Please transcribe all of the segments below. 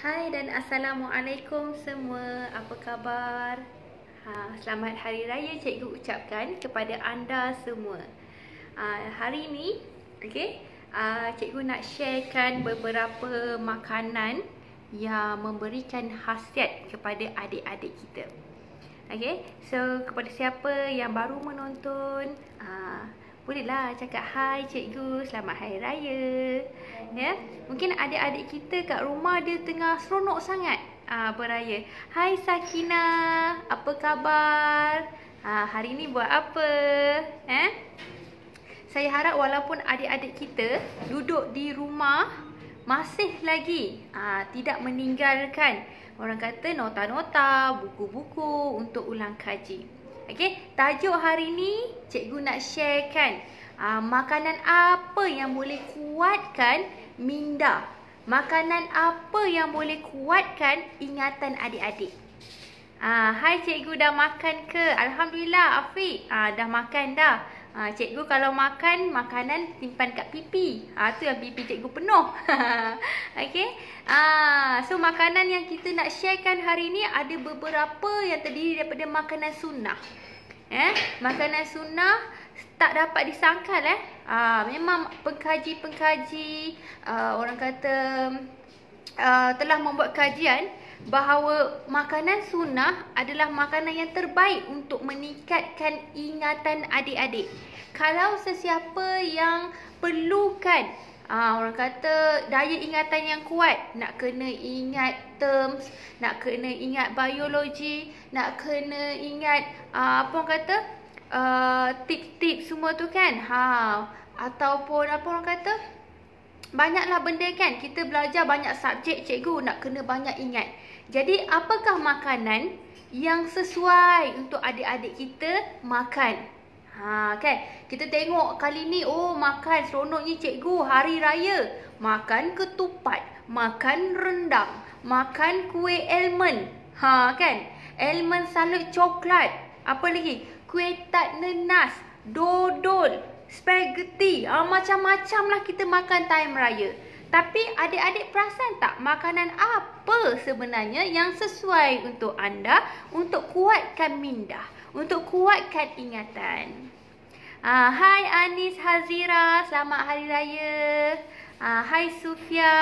Hai dan Assalamualaikum semua Apa khabar? Ha, selamat Hari Raya Cikgu ucapkan kepada anda semua ha, Hari ini, okay, ha, Cikgu nak sharekan beberapa makanan Yang memberikan khasiat kepada adik-adik kita Okay, so kepada siapa yang baru menonton Haa bolehlah cakap hai cikgu selamat hari raya ya mungkin adik-adik kita kat rumah dia tengah seronok sangat uh, ah, beraya hai sakina apa khabar uh, hari ni buat apa eh saya harap walaupun adik-adik kita duduk di rumah masih lagi uh, tidak meninggalkan orang kata nota-nota buku-buku untuk ulang kaji Okey, tajuk hari ni cikgu nak sharekan uh, makanan apa yang boleh kuatkan minda. Makanan apa yang boleh kuatkan ingatan adik-adik. Uh, hai cikgu dah makan ke? Alhamdulillah Afiq. Uh, dah makan dah. Ha, cikgu kalau makan, makanan simpan kat pipi. Ha, tu yang pipi cikgu penuh. okay. Ha, ah, so, makanan yang kita nak sharekan hari ni ada beberapa yang terdiri daripada makanan sunnah. Eh, makanan sunnah tak dapat disangkal. Eh. Ha, memang pengkaji-pengkaji, uh, orang kata uh, telah membuat kajian bahawa makanan sunnah adalah makanan yang terbaik untuk meningkatkan ingatan adik-adik. Kalau sesiapa yang perlukan Ah orang kata daya ingatan yang kuat nak kena ingat terms, nak kena ingat biologi, nak kena ingat uh, apa orang kata uh, ah, tip-tip semua tu kan. Ha ataupun apa orang kata banyaklah benda kan kita belajar banyak subjek cikgu nak kena banyak ingat. Jadi apakah makanan yang sesuai untuk adik-adik kita makan? Ha kan? Kita tengok kali ni oh makan seronoknya cikgu hari raya. Makan ketupat, makan rendang, makan kuih almond. Ha kan? Almond salad coklat. Apa lagi? Kuih tat nenas, dodol, spaghetti. Ha, macam-macam lah kita makan time raya. Tapi adik-adik perasan tak makanan apa sebenarnya yang sesuai untuk anda untuk kuatkan minda, untuk kuatkan ingatan? Uh, hai Anis Hazira, selamat hari raya. Uh, hai Sufia,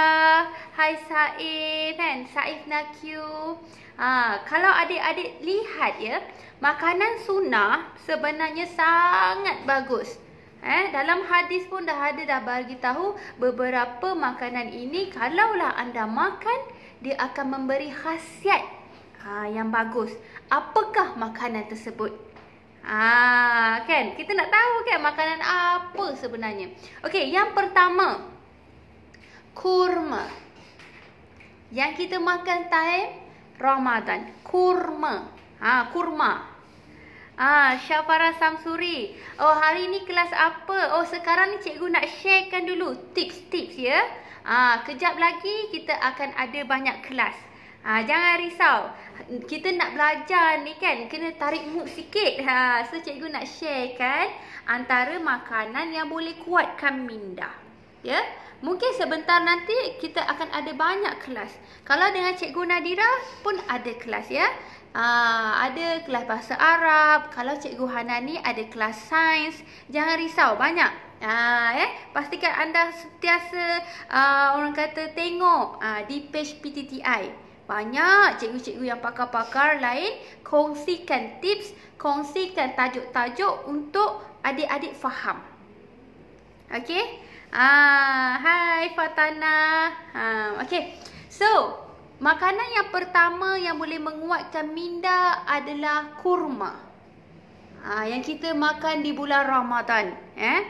hai Saif kan, Saif Nakyu. Uh, ah, kalau adik-adik lihat ya, makanan sunnah sebenarnya sangat bagus. Eh, dalam hadis pun dah ada dah bagi tahu beberapa makanan ini kalaulah anda makan dia akan memberi khasiat ha, yang bagus. Apakah makanan tersebut? Ah, ha, kan? Kita nak tahu kan makanan apa sebenarnya. Okey, yang pertama kurma. Yang kita makan time Ramadan. Kurma. Ha, kurma. Ah, Syafara Samsuri. Oh, hari ni kelas apa? Oh, sekarang ni cikgu nak sharekan dulu tips-tips ya. Ah, kejap lagi kita akan ada banyak kelas. Ah, jangan risau. Kita nak belajar ni kan, kena tarik mood sikit. Ha, so cikgu nak sharekan antara makanan yang boleh kuatkan minda. Ya? Mungkin sebentar nanti kita akan ada banyak kelas. Kalau dengan cikgu Nadira pun ada kelas ya. Ah, ada kelas bahasa Arab. Kalau cikgu Hana ni ada kelas sains. Jangan risau, banyak. Aa, ah, eh? Pastikan anda setiasa uh, ah, orang kata tengok uh, di page PTTI. Banyak cikgu-cikgu yang pakar-pakar lain kongsikan tips, kongsikan tajuk-tajuk untuk adik-adik faham. Okay? Ah, hai Fatana. Ah, okay. So, Makanan yang pertama yang boleh menguatkan minda adalah kurma. Ha, yang kita makan di bulan Ramadan. Eh?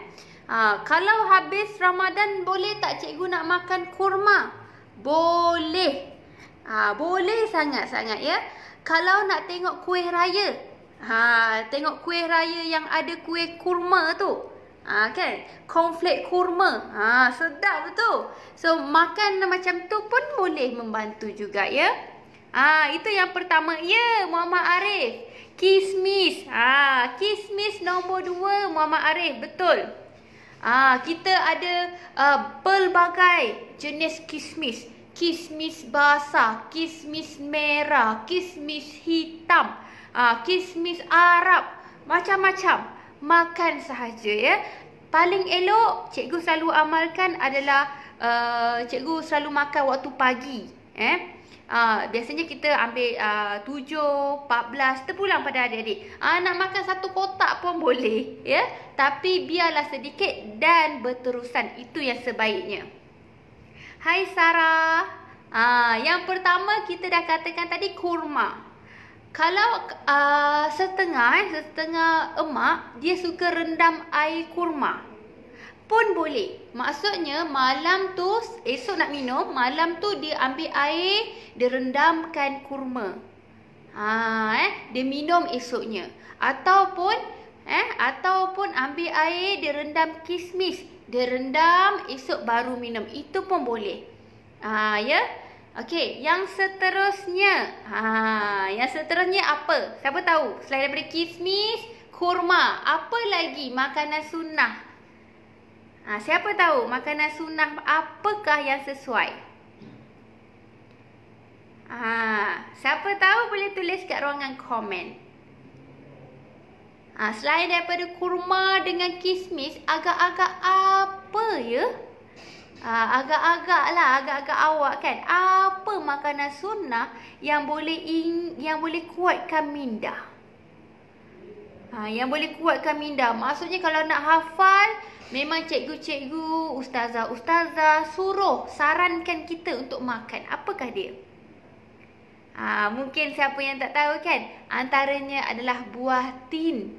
Ha, kalau habis Ramadan boleh tak cikgu nak makan kurma? Boleh. Ha, boleh sangat-sangat ya. Kalau nak tengok kuih raya. Ha, tengok kuih raya yang ada kuih kurma tu. Ah ha, kan? Konflik kurma. Ha sedap betul. So makan macam tu pun boleh membantu juga ya. Ah ha, itu yang pertama. Ya Muhammad Arif. Kismis. Ah ha, kismis nombor dua Muhammad Arif betul. Ah ha, kita ada uh, pelbagai jenis kismis. Kismis basah, kismis merah, kismis hitam, ha, kismis Arab. Macam-macam makan sahaja ya. Paling elok cikgu selalu amalkan adalah uh, cikgu selalu makan waktu pagi. Eh? Uh, biasanya kita ambil uh, 7, 14 terpulang pada adik-adik. Uh, nak makan satu kotak pun boleh. ya. Tapi biarlah sedikit dan berterusan. Itu yang sebaiknya. Hai Sarah. Uh, yang pertama kita dah katakan tadi kurma. Kalau uh, setengah eh, setengah emak dia suka rendam air kurma pun boleh. Maksudnya malam tu esok nak minum, malam tu dia ambil air, dia rendamkan kurma. Ha eh, dia minum esoknya. Ataupun eh ataupun ambil air, dia rendam kismis, dia rendam esok baru minum. Itu pun boleh. Ha ya. Yeah? Okey, yang seterusnya. Ha, yang seterusnya apa? Siapa tahu? Selain daripada kismis, kurma, apa lagi makanan sunnah? Ha, siapa tahu makanan sunnah apakah yang sesuai? Ha, siapa tahu boleh tulis kat ruangan komen. Ha, selain daripada kurma dengan kismis, agak-agak apa ya? Uh, agak-agak lah, agak-agak awak kan. Apa makanan sunnah yang boleh in, yang boleh kuatkan minda? Ha, yang boleh kuatkan minda. Maksudnya kalau nak hafal, memang cikgu-cikgu, ustazah-ustazah suruh, sarankan kita untuk makan. Apakah dia? Ha, mungkin siapa yang tak tahu kan? Antaranya adalah Buah tin.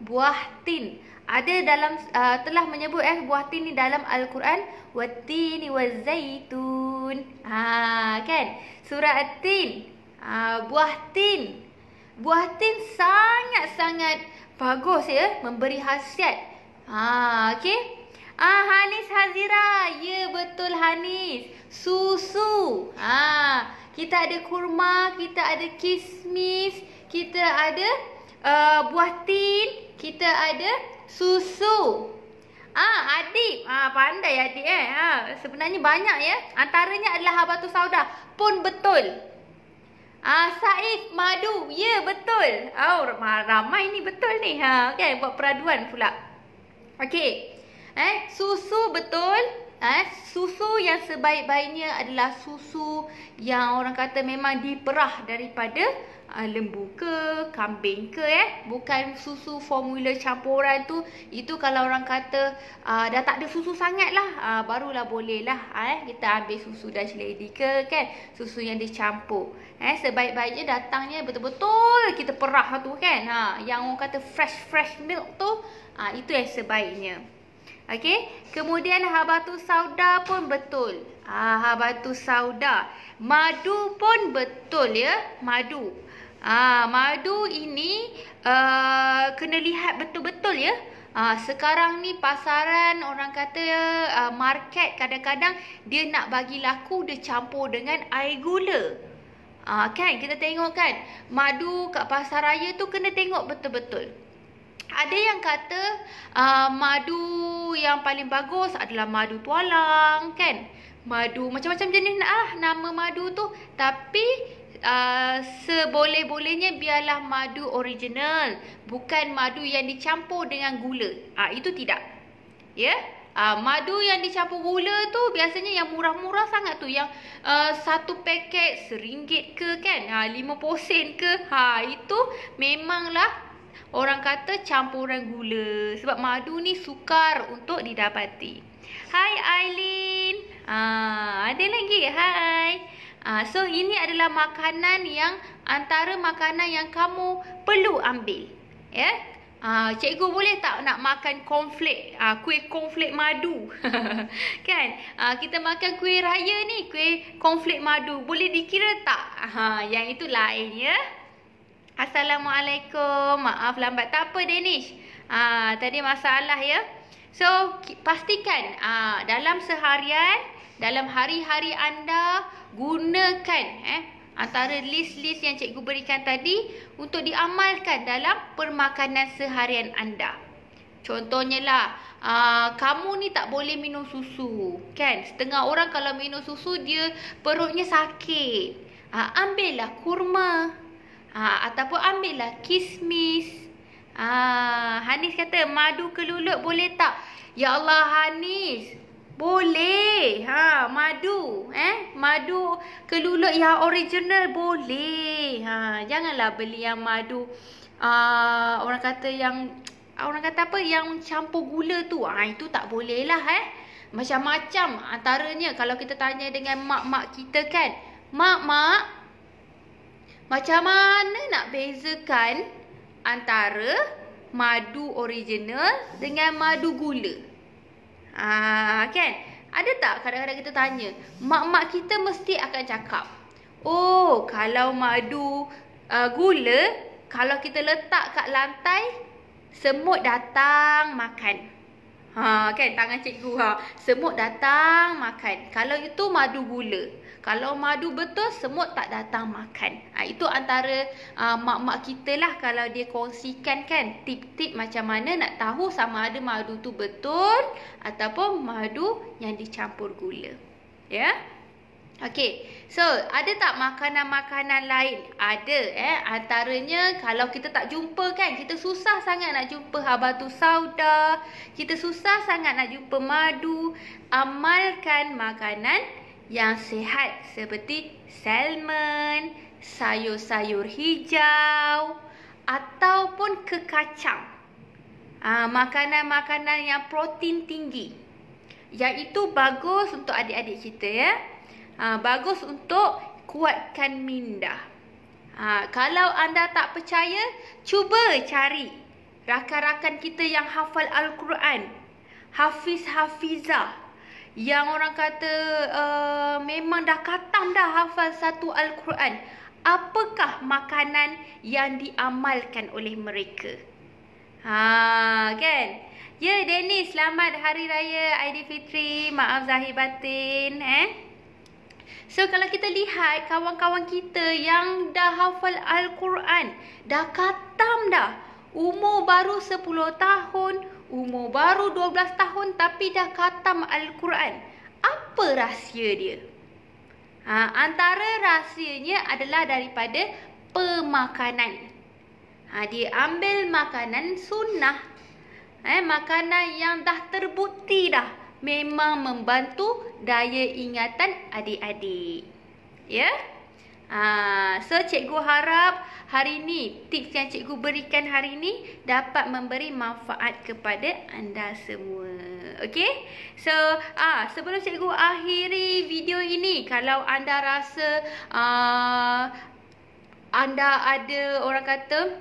Buah tin ada dalam uh, telah menyebut eh buah tin ni dalam al-Quran watin wa zaitun. Ha kan? Surah At-Tin. Ha, buah tin. Buah tin sangat-sangat bagus ya memberi khasiat. Ha okey. Ah Hanis Hazira. Ya betul Hanis. Susu. Ha kita ada kurma, kita ada kismis, kita ada uh, buah tin kita ada susu. Ah, adik. Ah, pandai adik eh. Ah, sebenarnya banyak ya. Antaranya adalah habatu sauda pun betul. Ah, Saif madu. Ya, betul. Oh, ramai ni betul ni. Ha, okey, buat peraduan pula. Okey. Eh, susu betul. Eh, susu yang sebaik-baiknya adalah susu yang orang kata memang diperah daripada Ah, lembu ke, kambing ke eh. Bukan susu formula campuran tu. Itu kalau orang kata uh, dah tak ada susu sangat lah. Uh, ah, barulah boleh lah. Eh. Kita ambil susu Dutch Lady ke kan. Susu yang dicampur. Eh. Sebaik-baiknya datangnya betul-betul kita perah tu kan. Ha. Yang orang kata fresh-fresh milk tu. Uh, itu yang sebaiknya. Okey. Kemudian habatu sauda pun betul. Ah habatu sauda. Madu pun betul ya, madu. Ah madu ini uh, kena lihat betul-betul ya. Ah sekarang ni pasaran orang kata uh, market kadang-kadang dia nak bagi laku dia campur dengan air gula. Ah kan kita tengok kan. Madu kat pasar raya tu kena tengok betul-betul. Ada yang kata uh, madu yang paling bagus adalah madu tualang kan? Madu macam-macam jenis lah nama madu tu. Tapi uh, seboleh-bolehnya biarlah madu original. Bukan madu yang dicampur dengan gula. Uh, itu tidak. Ya? Yeah? Uh, madu yang dicampur gula tu biasanya yang murah-murah sangat tu. Yang uh, satu paket seringgit ke kan? Ha, lima posen ke? Ha, itu memanglah Orang kata campuran gula sebab madu ni sukar untuk didapati. Hai Aileen. Ah, ada lagi. Hai. Ah, so ini adalah makanan yang antara makanan yang kamu perlu ambil. Ya? Yeah? Ah, cikgu boleh tak nak makan konflik? Ah, kuih konflik madu. kan? Ah, kita makan kuih raya ni, kuih konflik madu. Boleh dikira tak? ah, yang itu lain ya. Assalamualaikum. Maaf lambat. Tak apa Danish. Ah tadi masalah ya. So pastikan ah dalam seharian, dalam hari-hari anda gunakan eh antara list-list yang cikgu berikan tadi untuk diamalkan dalam permakanan seharian anda. Contohnya lah, ah, kamu ni tak boleh minum susu, kan? Setengah orang kalau minum susu, dia perutnya sakit. Aa, ah, ambillah kurma. Ha, ataupun ambil lah kismis. Ha, Hanis kata madu kelulut boleh tak? Ya Allah Hanis. Boleh. Ha, madu. Eh, madu kelulut yang original boleh. Ha, janganlah beli yang madu. Uh, orang kata yang orang kata apa yang campur gula tu. Ha, itu tak boleh lah eh. Macam-macam antaranya kalau kita tanya dengan mak-mak kita kan. Mak-mak, macam mana nak bezakan antara madu original dengan madu gula? Ah, kan? Ada tak kadang-kadang kita tanya, mak-mak kita mesti akan cakap, "Oh, kalau madu uh, gula, kalau kita letak kat lantai, semut datang makan." Ha, kan tangan cikgu ha. Semut datang makan. Kalau itu madu gula. Kalau madu betul, semut tak datang makan. Ha, itu antara uh, mak-mak kita lah kalau dia kongsikan kan tip-tip macam mana nak tahu sama ada madu tu betul ataupun madu yang dicampur gula. Ya? Yeah? Okey. So, ada tak makanan-makanan lain? Ada eh. Antaranya kalau kita tak jumpa kan, kita susah sangat nak jumpa habatu sauda. Kita susah sangat nak jumpa madu. Amalkan makanan yang sihat seperti salmon, sayur-sayur hijau ataupun kekacang. Ah, makanan-makanan yang protein tinggi. Yang itu bagus untuk adik-adik kita ya. Ah bagus untuk kuatkan minda. Ha, kalau anda tak percaya, cuba cari rakan-rakan kita yang hafal Al-Quran. Hafiz Hafizah yang orang kata uh, memang dah katam dah hafal satu Al-Quran. Apakah makanan yang diamalkan oleh mereka? Ha, kan? Ya, Dennis, selamat Hari Raya Aidilfitri. Maaf Zahir Batin. Eh? So, kalau kita lihat kawan-kawan kita yang dah hafal Al-Quran, dah katam dah. Umur baru 10 tahun, Umur baru 12 tahun tapi dah khatam Al-Quran. Apa rahsia dia? Ha, antara rahsianya adalah daripada pemakanan. Ha, dia ambil makanan sunnah. Eh, makanan yang dah terbukti dah memang membantu daya ingatan adik-adik. Ya? Yeah? Ah, so cikgu harap hari ini tips yang cikgu berikan hari ini dapat memberi manfaat kepada anda semua. Okey? So ah sebelum cikgu akhiri video ini, kalau anda rasa ah, anda ada orang kata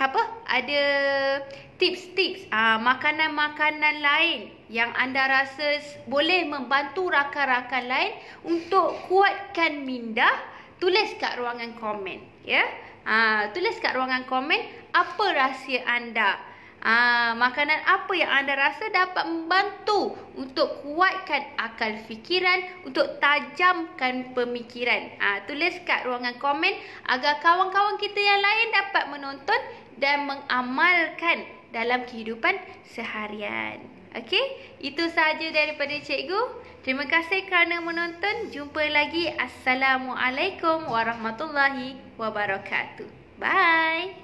apa? Ada tips-tips ah makanan-makanan lain yang anda rasa boleh membantu rakan-rakan lain untuk kuatkan minda tulis kat ruangan komen ya ha, tulis kat ruangan komen apa rahsia anda ha, makanan apa yang anda rasa dapat membantu untuk kuatkan akal fikiran untuk tajamkan pemikiran ha, tulis kat ruangan komen agar kawan-kawan kita yang lain dapat menonton dan mengamalkan dalam kehidupan seharian okey itu sahaja daripada cikgu Terima kasih kerana menonton. Jumpa lagi. Assalamualaikum warahmatullahi wabarakatuh. Bye.